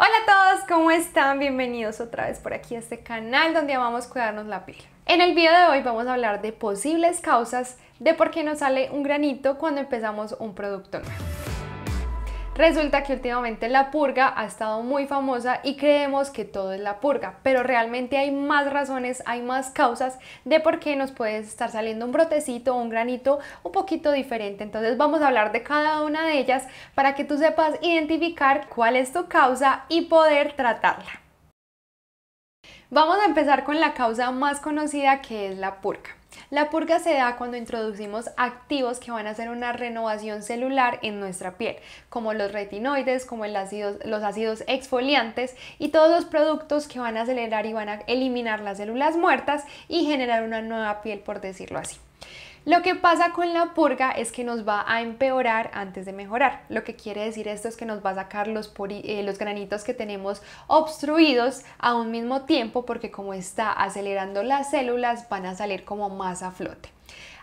Hola a todos, ¿cómo están? Bienvenidos otra vez por aquí a este canal donde amamos cuidarnos la piel. En el video de hoy vamos a hablar de posibles causas de por qué nos sale un granito cuando empezamos un producto nuevo. Resulta que últimamente la purga ha estado muy famosa y creemos que todo es la purga, pero realmente hay más razones, hay más causas de por qué nos puede estar saliendo un brotecito o un granito un poquito diferente. Entonces vamos a hablar de cada una de ellas para que tú sepas identificar cuál es tu causa y poder tratarla. Vamos a empezar con la causa más conocida que es la purga. La purga se da cuando introducimos activos que van a hacer una renovación celular en nuestra piel, como los retinoides, como los ácidos exfoliantes y todos los productos que van a acelerar y van a eliminar las células muertas y generar una nueva piel, por decirlo así. Lo que pasa con la purga es que nos va a empeorar antes de mejorar. Lo que quiere decir esto es que nos va a sacar los, eh, granitos que tenemos obstruidos a un mismo tiempo porque como está acelerando las células van a salir como más a flote.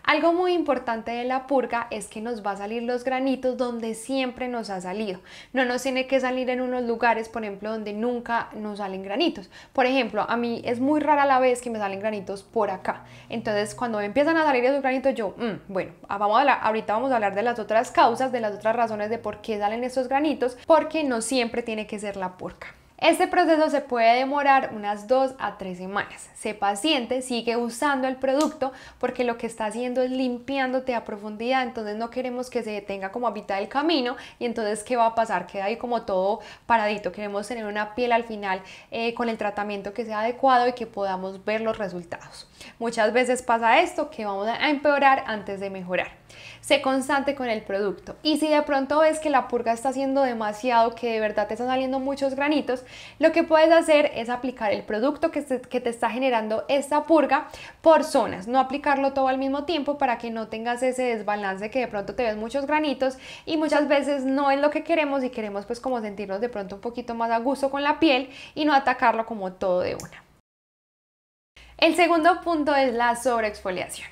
Algo muy importante de la purga es que nos va a salir los granitos donde siempre nos ha salido. No nos tiene que salir en unos lugares, por ejemplo, donde nunca nos salen granitos. Por ejemplo, a mí es muy rara la vez que me salen granitos por acá. Entonces, cuando empiezan a salir esos granitos, yo, mm, bueno, ah, vamos a ahorita vamos a hablar de las otras causas, de las otras razones de por qué salen estos granitos, porque no siempre tiene que ser la purga. Este proceso se puede demorar unas 2 a 3 semanas. Sé paciente, sigue usando el producto porque lo que está haciendo es limpiándote a profundidad, entonces no queremos que se detenga como a mitad del camino y entonces ¿qué va a pasar? Queda ahí como todo paradito. Queremos tener una piel al final eh, con el tratamiento que sea adecuado y que podamos ver los resultados. Muchas veces pasa esto que vamos a empeorar antes de mejorar. Sé constante con el producto y si de pronto ves que la purga está haciendo demasiado, que de verdad te están saliendo muchos granitos, lo que puedes hacer es aplicar el producto que te, que te está generando esta purga por zonas, no aplicarlo todo al mismo tiempo para que no tengas ese desbalance que de pronto te ves muchos granitos y muchas veces no es lo que queremos y queremos pues como sentirnos de pronto un poquito más a gusto con la piel y no atacarlo como todo de una. El segundo punto es la sobreexfoliación.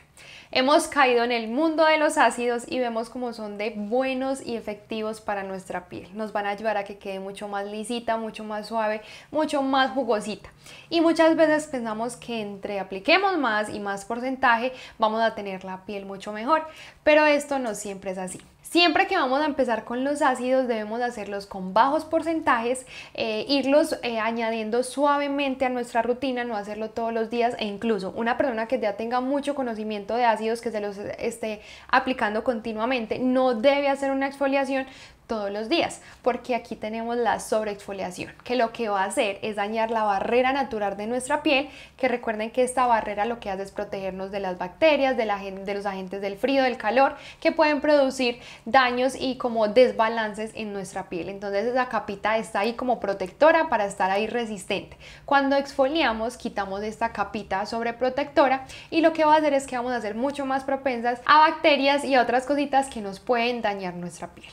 Hemos caído en el mundo de los ácidos y vemos cómo son de buenos y efectivos para nuestra piel. Nos van a ayudar a que quede mucho más lisita, mucho más suave, mucho más jugosita. Y muchas veces pensamos que entre apliquemos más y más porcentaje vamos a tener la piel mucho mejor, pero esto no siempre es así. Siempre que vamos a empezar con los ácidos debemos hacerlos con bajos porcentajes, eh, irlos eh, añadiendo suavemente a nuestra rutina, no hacerlo todos los días e incluso una persona que ya tenga mucho conocimiento de ácidos que se los esté aplicando continuamente no debe hacer una exfoliación todos los días, porque aquí tenemos la sobreexfoliación, que lo que va a hacer es dañar la barrera natural de nuestra piel, que recuerden que esta barrera lo que hace es protegernos de las bacterias, de, los agentes del frío, del calor, que pueden producir daños y como desbalances en nuestra piel. Entonces esa capita está ahí como protectora para estar ahí resistente. Cuando exfoliamos, quitamos esta capita sobreprotectora y lo que va a hacer es que vamos a ser mucho más propensas a bacterias y a otras cositas que nos pueden dañar nuestra piel.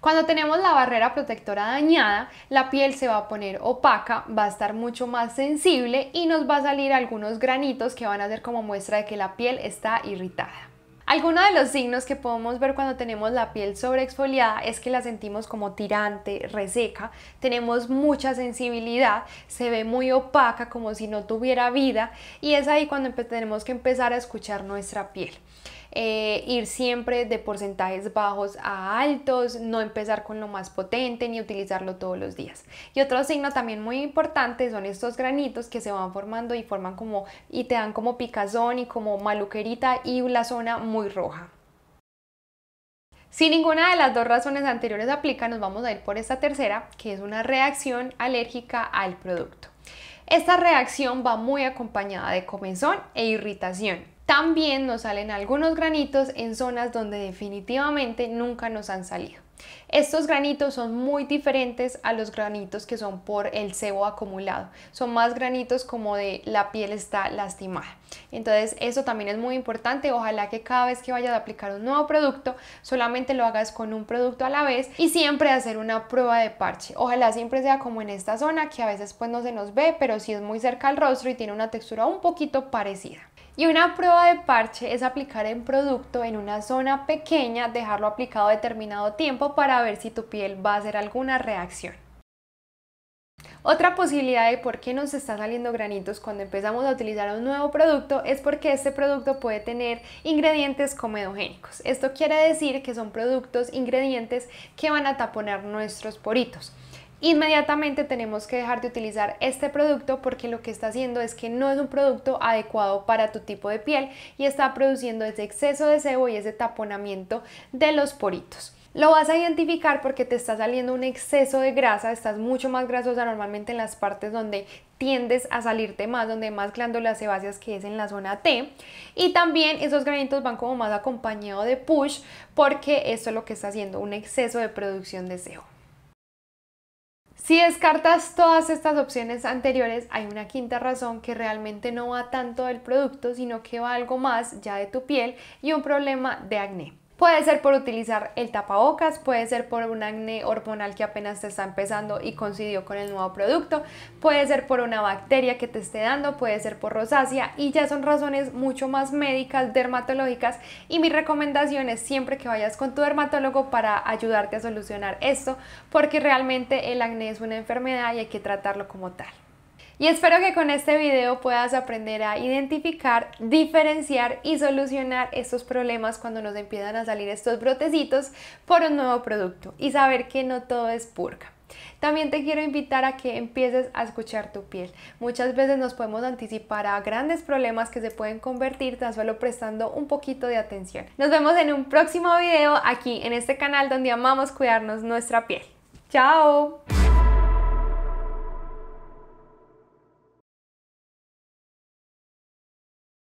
Cuando tenemos la barrera protectora dañada, la piel se va a poner opaca, va a estar mucho más sensible y nos va a salir algunos granitos que van a ser como muestra de que la piel está irritada. Algunos de los signos que podemos ver cuando tenemos la piel sobreexfoliada es que la sentimos como tirante, reseca, tenemos mucha sensibilidad, se ve muy opaca como si no tuviera vida y es ahí cuando tenemos que empezar a escuchar nuestra piel. Eh, ir siempre de porcentajes bajos a altos, no empezar con lo más potente ni utilizarlo todos los días. Y otro signo también muy importante son estos granitos que se van formando y forman como y te dan como picazón y como maluquerita y la zona muy roja. Si ninguna de las dos razones anteriores aplica, nos vamos a ir por esta tercera, que es una reacción alérgica al producto. Esta reacción va muy acompañada de comezón e irritación. También nos salen algunos granitos en zonas donde definitivamente nunca nos han salido. Estos granitos son muy diferentes a los granitos que son por el sebo acumulado. Son más granitos como de la piel está lastimada. Entonces eso también es muy importante. Ojalá que cada vez que vayas a aplicar un nuevo producto solamente lo hagas con un producto a la vez y siempre hacer una prueba de parche. Ojalá siempre sea como en esta zona que a veces pues no se nos ve pero si sí es muy cerca al rostro y tiene una textura un poquito parecida. Y una prueba de parche es aplicar el producto en una zona pequeña, dejarlo aplicado determinado tiempo para ver si tu piel va a hacer alguna reacción. Otra posibilidad de por qué nos están saliendo granitos cuando empezamos a utilizar un nuevo producto es porque este producto puede tener ingredientes comedogénicos. Esto quiere decir que son productos, ingredientes que van a taponar nuestros poritos inmediatamente tenemos que dejar de utilizar este producto porque lo que está haciendo es que no es un producto adecuado para tu tipo de piel y está produciendo ese exceso de sebo y ese taponamiento de los poritos. Lo vas a identificar porque te está saliendo un exceso de grasa, estás mucho más grasosa normalmente en las partes donde tiendes a salirte más, donde más glándulas sebáceas que es en la zona T. Y también esos granitos van como más acompañado de push porque esto es lo que está haciendo, un exceso de producción de sebo. Si descartas todas estas opciones anteriores, hay una quinta razón que realmente no va tanto del producto, sino que va algo más ya de tu piel y un problema de acné. Puede ser por utilizar el tapabocas, puede ser por un acné hormonal que apenas te está empezando y coincidió con el nuevo producto, puede ser por una bacteria que te esté dando, puede ser por rosácea y ya son razones mucho más médicas, dermatológicas y mi recomendación es siempre que vayas con tu dermatólogo para ayudarte a solucionar esto porque realmente el acné es una enfermedad y hay que tratarlo como tal. Y espero que con este video puedas aprender a identificar, diferenciar y solucionar estos problemas cuando nos empiezan a salir estos brotecitos por un nuevo producto y saber que no todo es purga. También te quiero invitar a que empieces a escuchar tu piel. Muchas veces nos podemos anticipar a grandes problemas que se pueden convertir tan solo prestando un poquito de atención. Nos vemos en un próximo video aquí en este canal donde amamos cuidarnos nuestra piel. ¡Chao!